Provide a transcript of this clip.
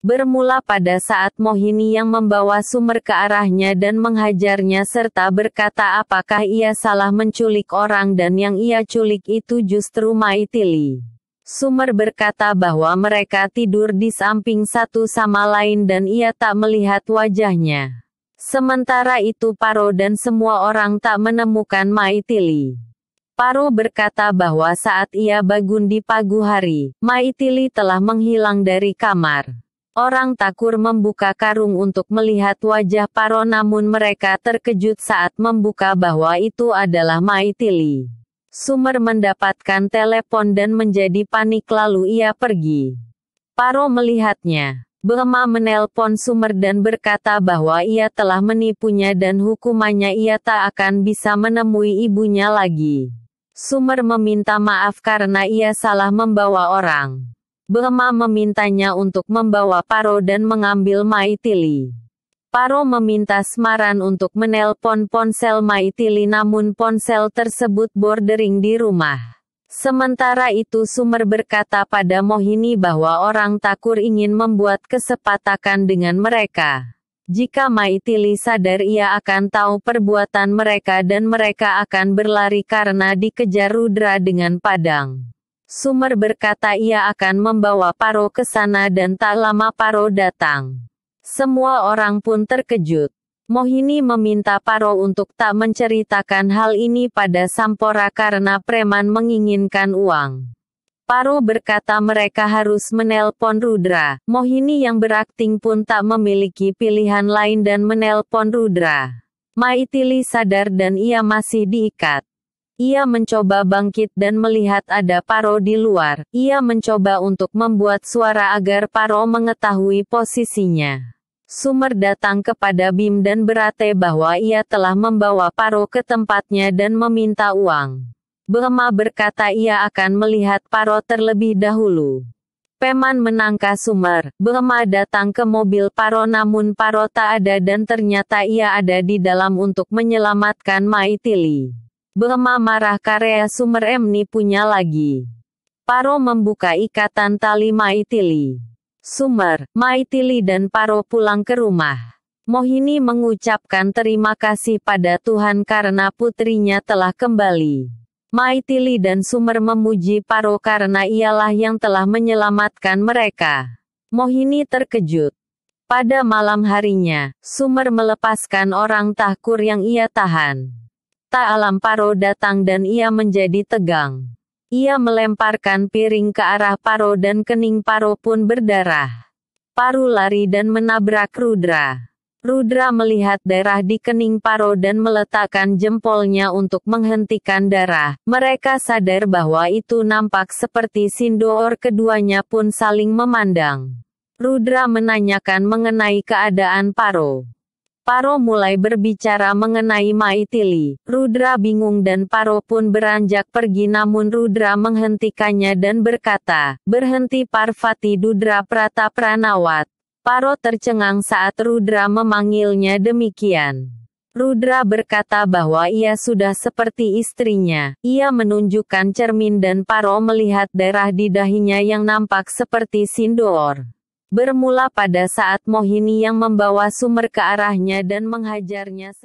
bermula pada saat Mohini yang membawa Sumer ke arahnya dan menghajarnya serta berkata apakah ia salah menculik orang dan yang ia culik itu justru Maitili. Sumer berkata bahwa mereka tidur di samping satu sama lain dan ia tak melihat wajahnya. Sementara itu Paro dan semua orang tak menemukan Maitili. Paro berkata bahwa saat ia bangun di pagu hari, Maitili telah menghilang dari kamar. Orang takur membuka karung untuk melihat wajah Paro namun mereka terkejut saat membuka bahwa itu adalah Maitili. Sumer mendapatkan telepon dan menjadi panik lalu ia pergi. Paro melihatnya. Bema menelpon Sumer dan berkata bahwa ia telah menipunya dan hukumannya ia tak akan bisa menemui ibunya lagi. Sumer meminta maaf karena ia salah membawa orang. Behema memintanya untuk membawa Paro dan mengambil Maitili. Paro meminta Smaran untuk menelpon ponsel Maitili namun ponsel tersebut bordering di rumah. Sementara itu Sumer berkata pada Mohini bahwa orang Takur ingin membuat kesepakatan dengan mereka. Jika Maitili sadar ia akan tahu perbuatan mereka dan mereka akan berlari karena dikejar Rudra dengan padang. Sumer berkata ia akan membawa Paro ke sana dan tak lama Paro datang. Semua orang pun terkejut. Mohini meminta Paro untuk tak menceritakan hal ini pada Sampora karena preman menginginkan uang. Paro berkata mereka harus menelpon Rudra. Mohini yang berakting pun tak memiliki pilihan lain dan menelpon Rudra. Maitili sadar dan ia masih diikat. Ia mencoba bangkit dan melihat ada paro di luar. Ia mencoba untuk membuat suara agar paro mengetahui posisinya. Sumer datang kepada Bim dan berate bahwa ia telah membawa paro ke tempatnya dan meminta uang. Bema berkata ia akan melihat paro terlebih dahulu. Peman menangkap Sumer. Bema datang ke mobil Paro namun Paro tak ada dan ternyata ia ada di dalam untuk menyelamatkan Maitili. Bema marah karya Sumer Emni punya lagi. Paro membuka ikatan tali Maitili. Sumer, Maitili dan Paro pulang ke rumah. Mohini mengucapkan terima kasih pada Tuhan karena putrinya telah kembali. Maitili dan Sumer memuji Paro karena ialah yang telah menyelamatkan mereka. Mohini terkejut. Pada malam harinya, Sumer melepaskan orang tahkur yang ia tahan mata alam paro datang dan ia menjadi tegang. Ia melemparkan piring ke arah paro dan kening paro pun berdarah. Paro lari dan menabrak Rudra. Rudra melihat darah di kening paro dan meletakkan jempolnya untuk menghentikan darah. Mereka sadar bahwa itu nampak seperti Sindoor keduanya pun saling memandang. Rudra menanyakan mengenai keadaan Paro. Paro mulai berbicara mengenai Maitili. Rudra bingung dan Paro pun beranjak pergi namun Rudra menghentikannya dan berkata, Berhenti Parvati Dudra Prata Pranawat. Paro tercengang saat Rudra memanggilnya demikian. Rudra berkata bahwa ia sudah seperti istrinya. Ia menunjukkan cermin dan Paro melihat darah di dahinya yang nampak seperti sindoor bermula pada saat Mohini yang membawa sumber ke arahnya dan menghajarnya.